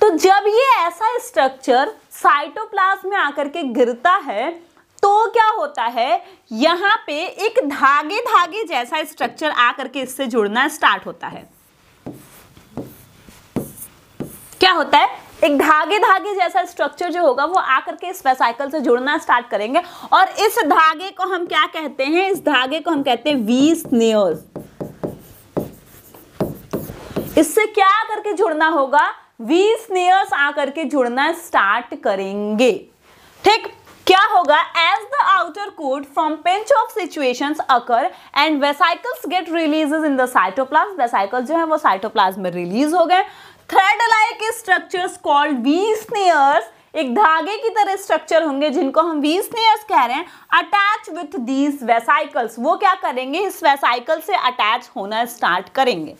तो जब ये ऐसा स्ट्रक्चर साइटोप्लाज में आकर के गिरता है तो क्या होता है यहाँ पे एक धागे धागे जैसा स्ट्रक्चर आकर के इससे जुड़ना स्टार्ट होता है क्या होता है एक धागे धागे जैसा स्ट्रक्चर जो होगा वो आकर के इस वेसाइकल से जुड़ना स्टार्ट करेंगे और इस धागे को हम क्या कहते हैं इस धागे को हम कहते हैं वी स्नेयर्स इससे क्या करके जुड़ना होगा वी स्नेयर्स आकर के जुड़ना स्टार्ट करेंगे ठीक क्या होगा as the outer coat from pinch off situation occur and vesicles get release in the cytoplasm vesicle जो है वो साइटोप्लाज में रिलीज हो गए thread like structures called v snares एक धागे की तरह स्ट्रक्चर होंगे जिनको हम वी स्नेयर्स कह रहे हैं अटैच विथ दीज वेसाइकल्स वो क्या करेंगे इस वेसाइकल से अटैच होना स्टार्ट करेंगे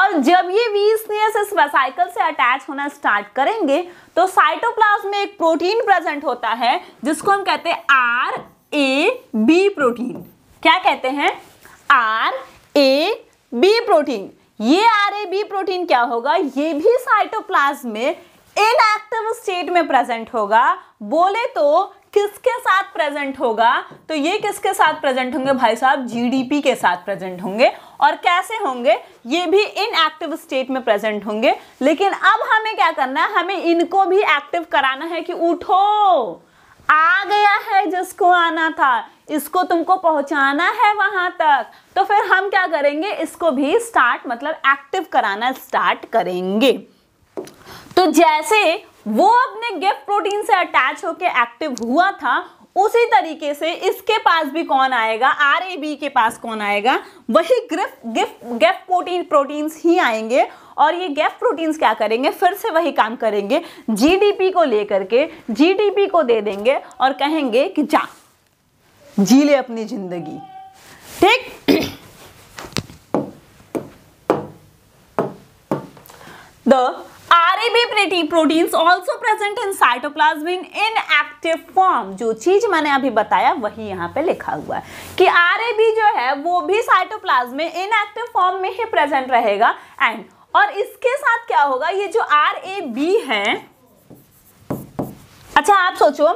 और जब ये वी स्नेयर्स इस वेसाइकल से अटैच होना स्टार्ट करेंगे तो साइटोप्लाज्म में एक प्रोटीन प्रेजेंट होता है जिसको हम कहते हैं आर ए बी प्रोटीन क्या कहते हैं आर ए बी प्रोटीन ये आर बी प्रोटीन क्या होगा ये भी साइटोप्लाज्म में इनएक्टिव स्टेट में प्रेजेंट होगा बोले तो किसके साथ प्रेजेंट होगा तो ये किसके साथ प्रेजेंट होंगे भाई साहब जीडीपी के साथ प्रेजेंट होंगे और कैसे होंगे ये भी इनएक्टिव स्टेट में प्रेजेंट होंगे लेकिन अब हमें क्या करना है हमें इनको भी एक्टिव कराना है कि उठो आ गया है जिसको आना था इसको तुमको पहुंचाना है वहां तक तो फिर हम क्या करेंगे इसको भी स्टार्ट मतलब एक्टिव कराना स्टार्ट करेंगे तो जैसे वो अपने गिफ्ट प्रोटीन से अटैच होके एक्टिव हुआ था उसी तरीके से इसके पास भी कौन आएगा आर के पास कौन आएगा वही ग्रिफ गिफ गैफ प्रोटीन प्रोटीन्स ही आएंगे और ये गैफ प्रोटीन्स क्या करेंगे फिर से वही काम करेंगे जीडीपी को लेकर के जीडीपी को दे देंगे और कहेंगे कि जा जी ले अपनी जिंदगी ठीक the <coughs> proteins also present in cytoplasm in form जो चीज मैंने अभी बताया वही पे लिखा हुआ है कि आरएबी जो है वो भी साइटोप्लाज्म में इनएक्टिव फॉर्म में ही प्रेजेंट रहेगा एंड और इसके साथ क्या होगा ये जो है अच्छा आप सोचो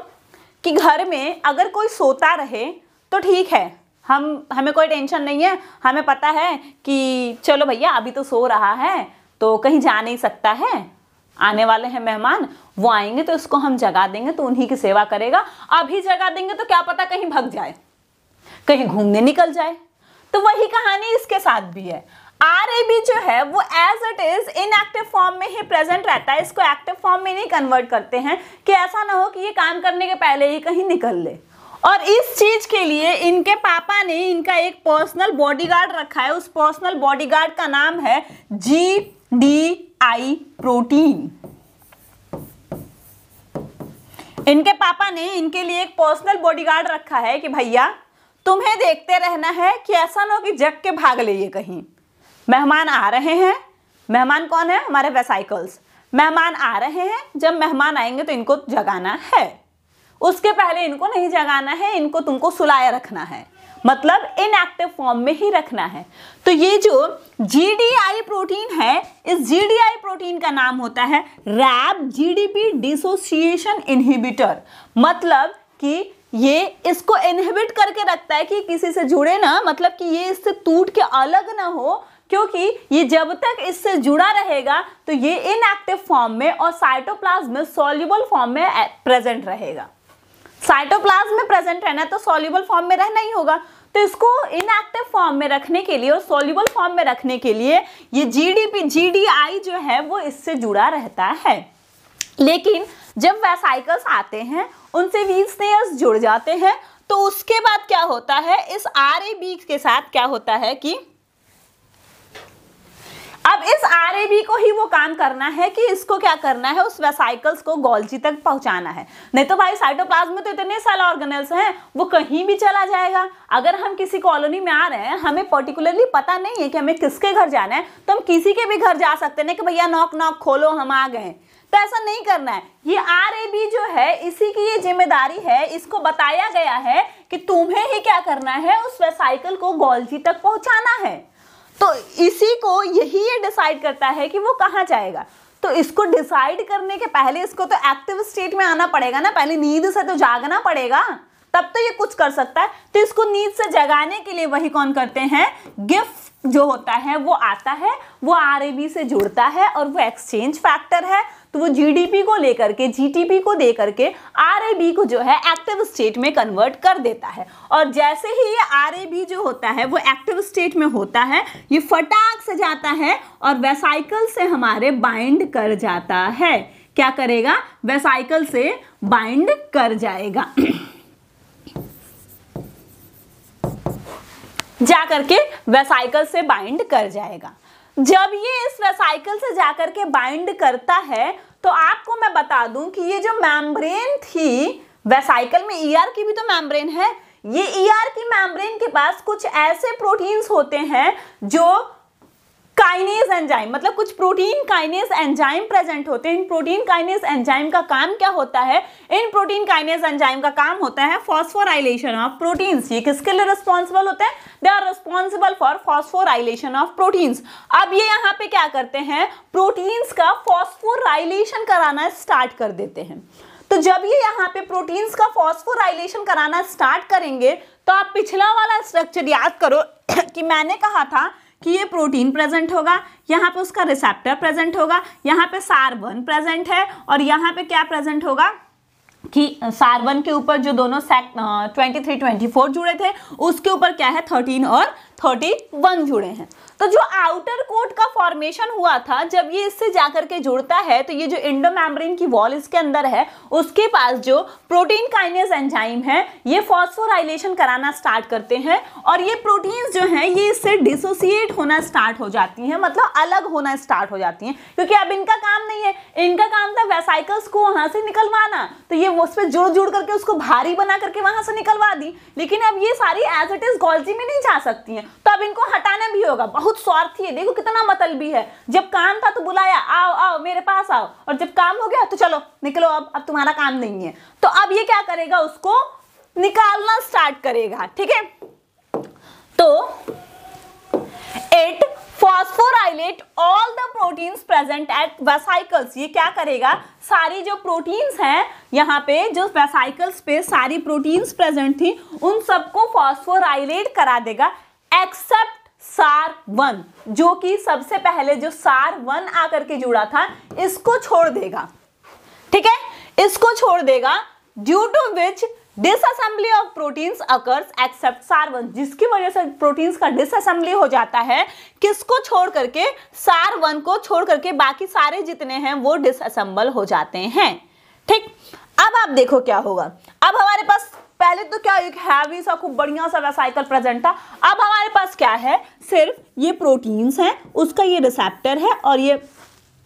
कि घर में अगर कोई सोता रहे तो ठीक है हम हमें कोई टेंशन नहीं है हमें पता है कि चलो भैया अभी तो सो रहा है तो कहीं जा नहीं सकता है आने वाले हैं मेहमान वो आएंगे तो उसको हम जगा देंगे तो उन्हीं की सेवा करेगा अभी जगा देंगे तो क्या पता कहीं भग जाए कहीं घूमने निकल जाए तो वही कहानी इसके साथ भी है आर जो है वो as it is in active form में ही प्रेजेंट रहता है इसको एक्टिव फॉर्म में नहीं कन्वर्ट करते हैं कि ऐसा ना हो कि ये काम करने के पहले ही कहीं निकल ले और इस चीज के लिए इनके पापा ने इनका एक पर्सनल बॉडीगार्ड रखा है उस पर्सनल बॉडीगार्ड का नाम है जी डी आई प्रोटीन इनके पापा ने इनके लिए एक पर्सनल बॉडीगार्ड रखा है कि भैया तुम्हें देखते रहना है कि ऐसा ना हो कि जग के भाग ले ये कहीं मेहमान आ रहे हैं मेहमान कौन है हमारे वेसाइकल्स मेहमान आ रहे हैं जब मेहमान आएंगे तो इनको जगाना है उसके पहले इनको नहीं जगाना है इनको तुमको सुलाया रखना है मतलब इनएक्टिव फॉर्म में ही रखना है तो ये जो जीडीआई प्रोटीन है इस जीडीआई प्रोटीन का नाम होता है रैप जीडीपी डिसोसिएशन इनहिबिटर मतलब कि ये इसको इनहिबिट करके रखता है कि किसी से जुड़े ना मतलब कि ये इससे टूट के अलग ना हो क्योंकि ये जब तक इससे जुड़ा रहेगा तो ये इनएक्टिव फॉर्म में और साइटोप्लाज्म में सॉल्युबल फॉर्म में प्रेजेंट रहेगा साइटोप्लाज्म में प्रेजेंट रहना है तो सॉल्यूबल फॉर्म में रहना ही होगा तो इसको इनएक्टिव फॉर्म में रखने के लिए और सॉल्यूबल फॉर्म में रखने के लिए ये जीडीपी जीडीआई जो है वो इससे जुड़ा रहता है लेकिन जब वैसाइकल्स आते हैं उनसे वील स्नेयर्स जुड़ जाते हैं तो उसके बाद क्या होता है इस आर के साथ क्या होता है कि अब इस आर को ही वो काम करना है कि इसको क्या करना है उस वेसाइकल्स को गोल्जी तक पहुंचाना है नहीं तो भाई साइटोप्लाज्म में तो इतने सारे ऑर्गेनल्स हैं वो कहीं भी चला जाएगा अगर हम किसी कॉलोनी में आ रहे हैं हमें पर्टिकुलरली पता नहीं है कि हमें किसके घर जाना है तो हम किसी के भी घर जा सकते हैं कि भैया नॉक नॉक खोलो हम आ गए तो ऐसा नहीं करना है ये आर जो है इसी की ये जिम्मेदारी है इसको बताया गया है कि तुम्हें ही क्या करना है उस वेसाइकिल को गोल्जी तक पहुंचाना है तो इसी को यही ये डिसाइड करता है कि वो कहाँ जाएगा तो इसको डिसाइड करने के पहले इसको तो एक्टिव स्टेट में आना पड़ेगा ना पहले नींद से तो जागना पड़ेगा तब तो ये कुछ कर सकता है तो इसको नींद से जगाने के लिए वही कौन करते हैं गिफ्ट जो होता है वो आता है वो आर से जुड़ता है और वो एक्सचेंज फैक्टर है तो वो जीडीपी को लेकर के जीटीपी को दे करके आरएबी को जो है एक्टिव स्टेट में कन्वर्ट कर देता है और जैसे ही ये आरएबी जो होता है वो एक्टिव स्टेट में होता है ये फटाक से जाता है और वेसाइकल से हमारे बाइंड कर जाता है क्या करेगा वेसाइकल से बाइंड कर जाएगा <clears throat> जा करके वेसाइकल से बाइंड कर जाएगा जब ये इस वेसाइकल से जाकर के बाइंड करता है तो आपको मैं बता दूं कि ये जो मैम्ब्रेन थी वेसाइकल में ईआर e की भी तो मैम्ब्रेन है ये ईआर e की मैम्ब्रेन के पास कुछ ऐसे प्रोटीन्स होते हैं जो काइनेज एंजाइम मतलब कुछ प्रोटीन काइनेज एंजाइम प्रेजेंट होते हैं इन प्रोटीन काइनेज एंजाइम का काम क्या होता है इन प्रोटीन काइनेज एंजाइम का काम होता है फॉस्फोराइलेशन ऑफ प्रोटीन्स ये किसके लिए रिस्पॉन्सिबल होते हैं they are responsible for phosphorylation of proteins अब ये यहाँ पे क्या करते हैं प्रोटीन्स का फॉस्फोराइलेशन कराना स्टार्ट कर देते हैं तो जब ये यहाँ पे प्रोटीन्स का फॉस्फोराइलेशन कराना स्टार्ट करेंगे तो आप पिछला वाला स्ट्रक्चर याद करो <coughs> कि मैंने कहा था कि ये प्रोटीन प्रेजेंट होगा यहाँ पे उसका रिसेप्टर प्रेजेंट होगा यहाँ पे सार्वन प्रेजेंट है और यहाँ पे क्या प्रेजेंट होगा कि सार्वन के ऊपर जो दोनों Sec twenty three twenty four जुड़े थे उसके ऊपर क्या है थर्टीन और थर्टी वन जुड़े हैं तो जो आउटर कोट का फॉर्मेशन हुआ था जब ये इससे जाकर के जुड़ता है तो ये जो इंडोमैम्ब्रेन की वॉल इसके अंदर है उसके पास जो प्रोटीन काइनेज एंजाइम है ये फॉस्फोराइलेशन कराना स्टार्ट करते हैं और ये प्रोटीन्स जो हैं ये इससे डिसोसिएट होना स्टार्ट हो जाती हैं मतलब अलग होना स्टार्ट हो जाती हैं क्योंकि अब इनका काम नहीं है इनका काम था वेसाइकल्स को वहाँ से निकलवाना तो ये उस पर जुड़ जुड़ करके उसको भारी बना करके वहाँ से निकलवा दी लेकिन अब ये सारी एज इट इज गॉल्जी में नहीं जा सकती हैं तो अब इनको हटाना भी होगा बहुत स्वार्थी है देखो कितना मतल भी है जब काम था तो बुलाया आओ आओ मेरे पास आओ और जब काम हो गया तो चलो निकलो अब अब तुम्हारा काम नहीं है तो अब ये क्या करेगा उसको निकालना स्टार्ट करेगा ठीक है तो it phosphorylate all the proteins present at vesicles ये क्या करेगा सारी जो प्रोटीन्स हैं यहाँ पे जो वेसाइकल्स पे सारी प्रोटीन्स प्रेजेंट थी उन सबको फॉस्फोराइलेट करा देगा एक्सेप्ट सार वन जो कि सबसे पहले जो सार वन आकर के जुड़ा था इसको छोड़ देगा ठीक है इसको छोड़ देगा due to which disassembly of proteins occurs except Sar one जिसकी वजह से प्रोटीन्स का डिसअसेंबली हो जाता है किसको छोड़ करके सार वन को छोड़ करके बाकी सारे जितने हैं वो डिसअसेंबल हो जाते हैं ठीक अब आप देखो क्या होगा अब हमारे पास पहले तो क्या एक हैवी सा खूब बढ़िया सा वैसा प्रेजेंट था अब हमारे पास क्या है सिर्फ ये प्रोटीन्स हैं उसका ये रिसेप्टर है और ये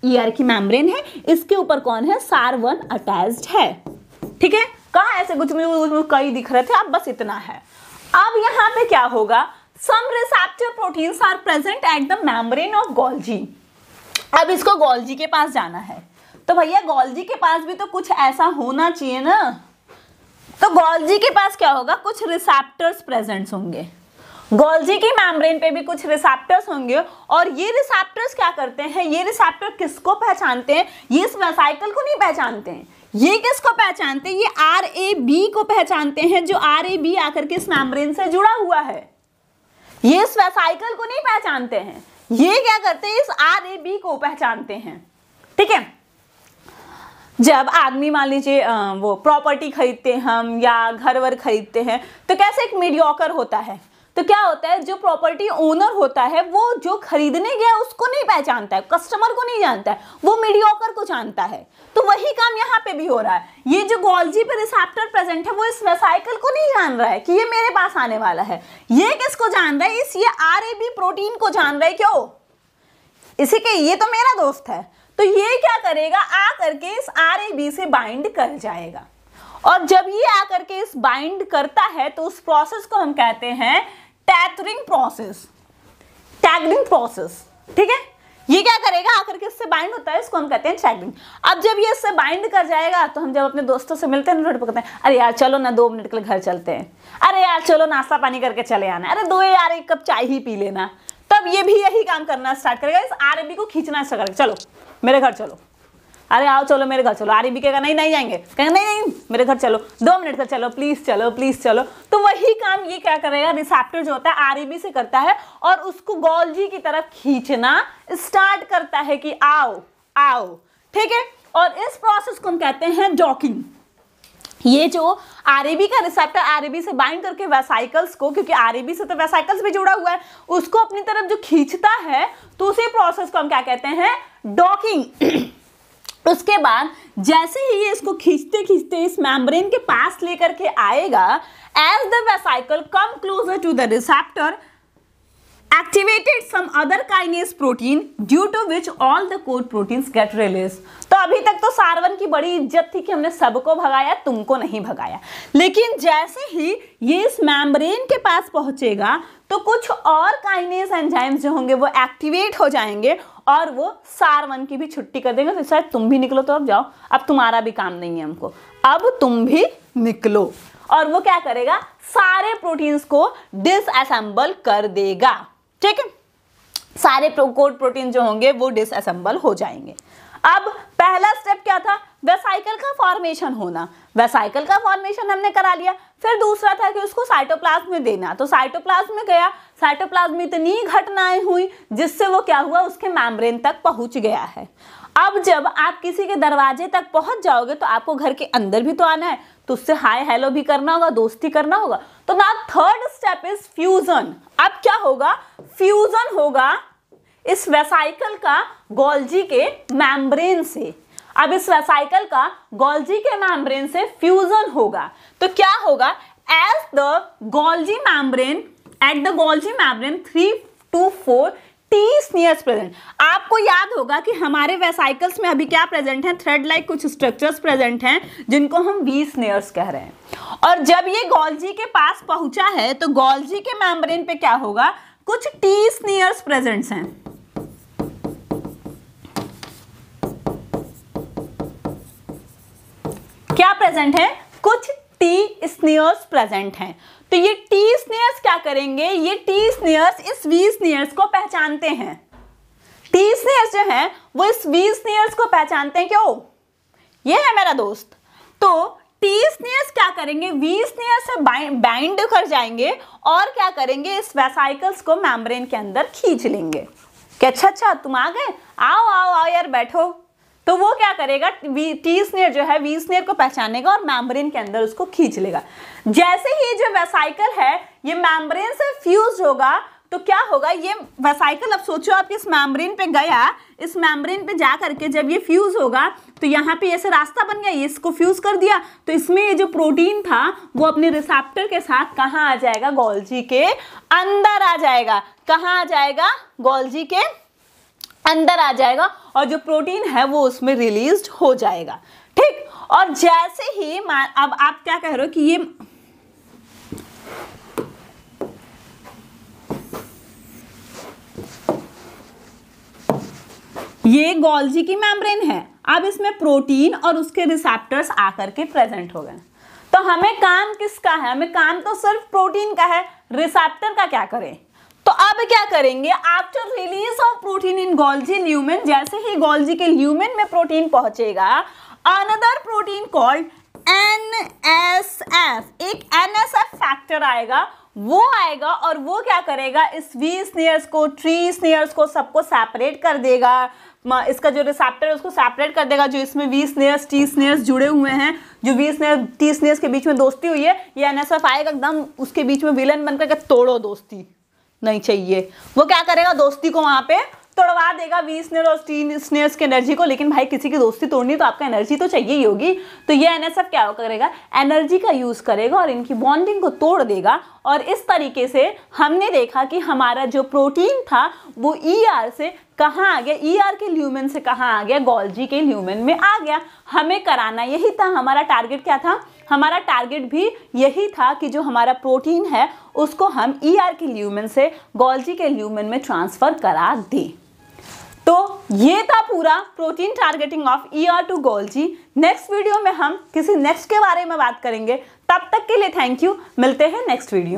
ईयर की मेम्ब्रेन है इसके ऊपर कौन है सार वन अटैच्ड है ठीक है कहाँ ऐसे कुछ मुझे कई दिख रहे थे अब बस इतना है अब यहाँ पे क्या होगा some receptor proteins are present at the membrane of Golgi अब इसको गोल्जी के पास जाना है तो भैया गोल्जी के पास भी तो कुछ ऐसा होना चाहिए ना तो गोल्जी के पास क्या होगा कुछ रिसेप्टर्स प्रेजेंट होंगे गोल्जी की मैमब्रेन पे भी कुछ रिसेप्टर्स होंगे और ये रिसेप्टर्स क्या करते हैं ये रिसेप्टर किसको पहचानते हैं ये इस वेसाइकल को नहीं पहचानते हैं ये किसको पहचानते हैं ये आर ए बी को पहचानते हैं जो आर ए बी आकर के इस मैमब्रेन से जुड़ा हुआ है ये इस वेसाइकल को नहीं पहचानते हैं ये क्या करते हैं इस आर ए बी को पहचानते हैं ठीक है जब आदमी मान लीजिए वो प्रॉपर्टी खरीदते हैं हम या घर वर खरीदते हैं तो कैसे एक मीडियोकर होता है तो क्या होता है जो प्रॉपर्टी ओनर होता है वो जो खरीदने गया उसको नहीं पहचानता है कस्टमर को नहीं जानता है वो मीडियोकर को जानता है तो वही काम यहाँ पे भी हो रहा है ये जो गोल्जी पे रिसेप्टर प्रेजेंट है वो इस रिसाइकल को नहीं जान रहा है कि ये मेरे पास आने वाला है ये किसको जान रहा है इस ये आर प्रोटीन को जान रहा है क्यों इसी के ये तो मेरा दोस्त है तो ये क्या करेगा आ करके इस आर बी से बाइंड कर जाएगा और जब ये आ करके इस बाइंड करता है तो उस प्रोसेस को हम कहते हैं टैथरिंग प्रोसेस टैगरिंग प्रोसेस ठीक है ये क्या करेगा आकर के इससे बाइंड होता है इसको हम कहते हैं टैगरिंग अब जब ये इससे बाइंड कर जाएगा तो हम जब अपने दोस्तों से मिलते हैं रोड तो कहते हैं अरे यार चलो ना दो मिनट के लिए घर चलते हैं अरे यार चलो नाश्ता पानी करके चले आना अरे दो यार एक कप चाय ही पी लेना तब ये भी यही काम करना स्टार्ट करेगा इस आरबी को खींचना स्टार्ट करेगा चलो मेरे घर चलो अरे आओ चलो मेरे घर चलो आरबी कहेगा नहीं नहीं जाएंगे कहेगा नहीं नहीं मेरे घर चलो दो मिनट का चलो प्लीज चलो प्लीज चलो तो वही काम ये क्या करेगा रिसेप्टर जो होता है आरबी से करता है और उसको गोल्जी की तरफ खींचना स्टार्ट करता है कि आओ आओ ठीक है और इस प्रोसेस को हम कहते हैं डॉकिंग ये जो आरएबी का रिसेप्टर आरएबी से बाइंड करके वेसाइकल्स को क्योंकि आरएबी से तो वेसाइकल्स भी जुड़ा हुआ है उसको अपनी तरफ जो खींचता है तो उसी प्रोसेस को हम क्या कहते हैं डॉकिंग <clears throat> उसके बाद जैसे ही ये इसको खींचते खींचते इस मेम्ब्रेन के पास लेकर के आएगा as the vesicle come closer to the receptor activated some other kinase protein due to which all the core proteins get released. तो अभी तक तो सारवन की बड़ी इज्जत थी कि हमने सबको भगाया तुमको नहीं भगाया लेकिन जैसे ही ये इस मैमब्रेन के पास पहुंचेगा तो कुछ और काइनेस एंजाइम्स जो होंगे वो एक्टिवेट हो जाएंगे और वो सारवन की भी छुट्टी कर देंगे तो शायद तुम भी निकलो तो अब जाओ अब तुम्हारा भी काम नहीं है हमको अब तुम भी निकलो और वो क्या करेगा सारे प्रोटीन्स को डिसअसेंबल कर देगा ठीक है सारे कोड प्रोटीन जो होंगे वो डिसअसेंबल हो जाएंगे अब पहला स्टेप क्या था वेसाइकल का फॉर्मेशन होना वेसाइकल का फॉर्मेशन हमने करा लिया फिर दूसरा था कि उसको साइटोप्लाज्म में देना तो साइटोप्लाज्म में गया साइटोप्लाज्म में इतनी घटनाएं हुई जिससे वो क्या हुआ उसके मैमब्रेन तक पहुंच गया है अब जब आप किसी के दरवाजे तक पहुंच जाओगे तो आपको घर के अंदर भी तो आना है तो उससे हाय हेलो भी करना होगा दोस्ती करना होगा तो ना थर्ड स्टेप इज फ्यूजन अब क्या होगा फ्यूजन होगा इस वेसाइकल का गोल्जी के मैमब्रेन से अब इस वेसाइकल का गोल्जी के मैमब्रेन से फ्यूजन होगा तो क्या होगा as the Golgi membrane at the Golgi membrane three two four तीस नियर्स प्रेजेंट आपको याद होगा कि हमारे वेसाइकल्स में अभी क्या प्रेजेंट है थ्रेड लाइक -like कुछ स्ट्रक्चर्स प्रेजेंट हैं जिनको हम बीस नियर्स कह रहे हैं और जब ये गोल्जी के पास पहुंचा है तो गोल्जी के मेम्ब्रेन पे क्या होगा कुछ टी स्नियर्स प्रेजेंट हैं क्या प्रेजेंट है कुछ टी स्नियर्स प्रेजेंट हैं तो ये टी स्नेयर्स क्या करेंगे ये टी स्नेयर्स इस वी स्नेयर्स को पहचानते हैं टी स्नेयर्स जो हैं वो इस वी स्नेयर्स को पहचानते हैं क्यों ये है मेरा दोस्त तो टी स्नेयर्स क्या करेंगे वी स्नेयर्स से बाइंड कर जाएंगे और क्या करेंगे इस वेसाइकल्स को मैमब्रेन के अंदर खींच लेंगे कि अच्छा अच्छा तुम आ गए आओ आओ आओ यार बैठो तो वो क्या करेगा टी स्नेर जो है वी स्नेर को पहचानेगा और मैम्ब्रेन के अंदर उसको खींच लेगा जैसे ही जो वेसाइकल है ये मैम्ब्रेन से फ्यूज होगा तो क्या होगा ये वेसाइकल अब सोचो आप इस मैम्ब्रेन पे गया इस मैम्ब्रेन पे जा करके जब ये फ्यूज होगा तो यहाँ पे ऐसे रास्ता बन गया ये इसको फ्यूज कर दिया तो इसमें ये जो प्रोटीन था वो अपने रिसेप्टर के साथ कहाँ आ जाएगा गोल्जी के अंदर आ जाएगा कहाँ आ जाएगा गोल्जी के अंदर आ जाएगा और जो प्रोटीन है वो उसमें रिलीज हो जाएगा ठीक और जैसे ही अब आप क्या कह रहे हो कि ये ये गोल्जी की मेम्ब्रेन है अब इसमें प्रोटीन और उसके रिसेप्टर्स आकर के प्रेजेंट हो गए तो हमें काम किसका है हमें काम तो सिर्फ प्रोटीन का है रिसेप्टर का क्या करें तो अब क्या करेंगे after release of protein in Golgi lumen जैसे ही गोल्जी के ल्यूमेन में प्रोटीन पहुंचेगा another protein called N S F एक एन एस एफ फैक्टर आएगा वो आएगा और वो क्या करेगा इस वी स्नेयर्स को ट्री स्नेयर्स को सबको सेपरेट कर देगा इसका जो रिसेप्टर है उसको सेपरेट कर देगा जो इसमें वी स्नेयर्स टी स्नेयर्स जुड़े हुए हैं जो वी स्नेयर टी स्नेयर्स के बीच में दोस्ती हुई है ये एन एस एफ आएगा एकदम उसके बीच में विलन बनकर के तोड़ो दोस्ती नहीं चाहिए वो क्या करेगा दोस्ती को वहाँ पे तोड़वा देगा वी स्नेर और स्टीन स्नेर्स की एनर्जी को लेकिन भाई किसी की दोस्ती तोड़नी तो आपका एनर्जी तो चाहिए ही होगी तो ये एनएसएफ क्या करेगा एनर्जी का यूज़ करेगा और इनकी बॉन्डिंग को तोड़ देगा और इस तरीके से हमने देखा कि हमारा जो प्रोटीन था वो ई e ER से कहाँ आ गया ई e ER के ल्यूमेन से कहाँ आ गया गोल्जी के ल्यूमेन में आ गया हमें कराना यही था हमारा टारगेट क्या था हमारा टारगेट भी यही था कि जो हमारा प्रोटीन है उसको हम ई e ER के ल्यूमन से गोल्जी के ल्यूमन में ट्रांसफ़र करा दें तो ये था पूरा protein targeting of E R to Golgi next video में हम किसी नेक्स्ट के बारे में बात करेंगे तब तक के लिए थैंक यू मिलते हैं नेक्स्ट वीडियो